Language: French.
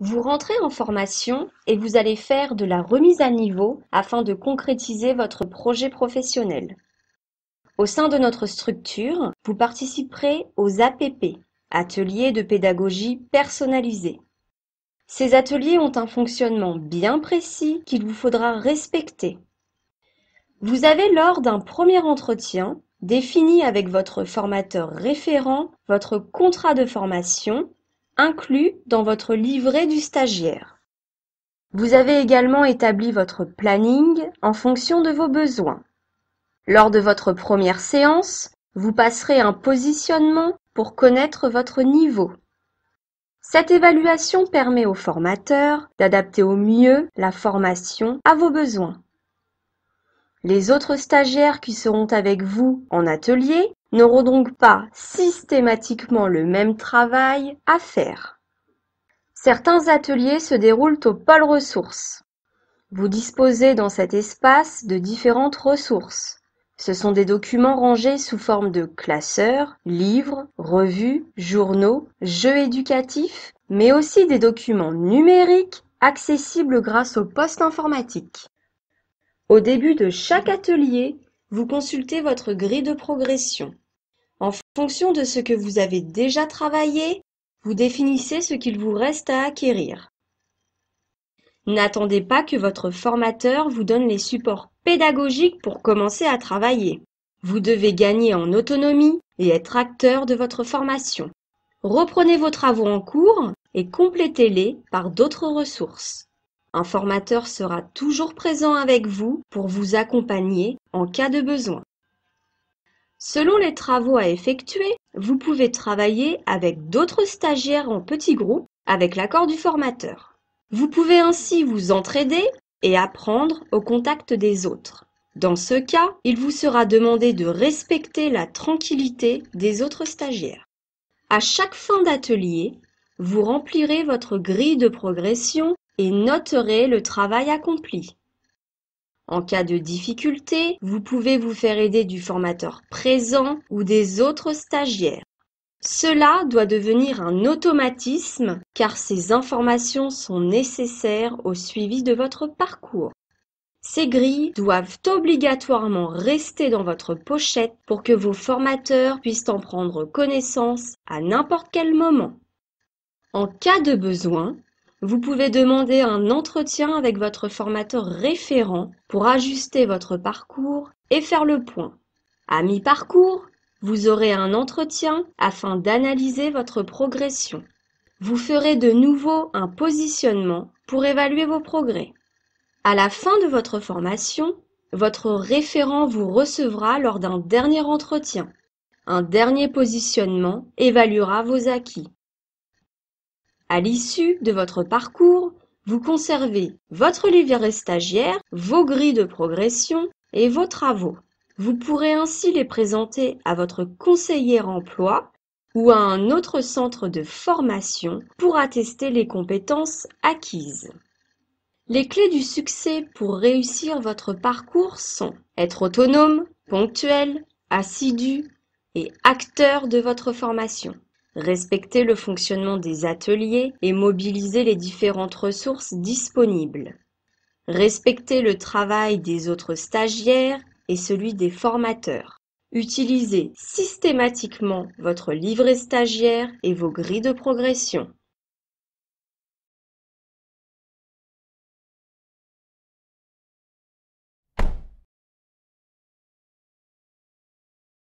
Vous rentrez en formation et vous allez faire de la remise à niveau afin de concrétiser votre projet professionnel. Au sein de notre structure, vous participerez aux APP, ateliers de pédagogie personnalisée. Ces ateliers ont un fonctionnement bien précis qu'il vous faudra respecter. Vous avez lors d'un premier entretien défini avec votre formateur référent votre contrat de formation inclus dans votre livret du stagiaire. Vous avez également établi votre planning en fonction de vos besoins. Lors de votre première séance, vous passerez un positionnement pour connaître votre niveau. Cette évaluation permet au formateur d'adapter au mieux la formation à vos besoins. Les autres stagiaires qui seront avec vous en atelier n'auront donc pas systématiquement le même travail à faire. Certains ateliers se déroulent au pôle ressources. Vous disposez dans cet espace de différentes ressources. Ce sont des documents rangés sous forme de classeurs, livres, revues, journaux, jeux éducatifs, mais aussi des documents numériques accessibles grâce au poste informatique. Au début de chaque atelier, vous consultez votre grille de progression. En fonction de ce que vous avez déjà travaillé, vous définissez ce qu'il vous reste à acquérir. N'attendez pas que votre formateur vous donne les supports pédagogiques pour commencer à travailler. Vous devez gagner en autonomie et être acteur de votre formation. Reprenez vos travaux en cours et complétez-les par d'autres ressources. Un formateur sera toujours présent avec vous pour vous accompagner en cas de besoin. Selon les travaux à effectuer, vous pouvez travailler avec d'autres stagiaires en petits groupe avec l'accord du formateur. Vous pouvez ainsi vous entraider et apprendre au contact des autres. Dans ce cas, il vous sera demandé de respecter la tranquillité des autres stagiaires. À chaque fin d'atelier, vous remplirez votre grille de progression et noterez le travail accompli. En cas de difficulté, vous pouvez vous faire aider du formateur présent ou des autres stagiaires. Cela doit devenir un automatisme car ces informations sont nécessaires au suivi de votre parcours. Ces grilles doivent obligatoirement rester dans votre pochette pour que vos formateurs puissent en prendre connaissance à n'importe quel moment. En cas de besoin, vous pouvez demander un entretien avec votre formateur référent pour ajuster votre parcours et faire le point. À mi-parcours, vous aurez un entretien afin d'analyser votre progression. Vous ferez de nouveau un positionnement pour évaluer vos progrès. À la fin de votre formation, votre référent vous recevra lors d'un dernier entretien. Un dernier positionnement évaluera vos acquis. À l'issue de votre parcours, vous conservez votre livret stagiaire, vos grilles de progression et vos travaux. Vous pourrez ainsi les présenter à votre conseiller emploi ou à un autre centre de formation pour attester les compétences acquises. Les clés du succès pour réussir votre parcours sont être autonome, ponctuel, assidu et acteur de votre formation respecter le fonctionnement des ateliers et mobiliser les différentes ressources disponibles, respecter le travail des autres stagiaires et celui des formateurs, Utilisez systématiquement votre livret stagiaire et vos grilles de progression.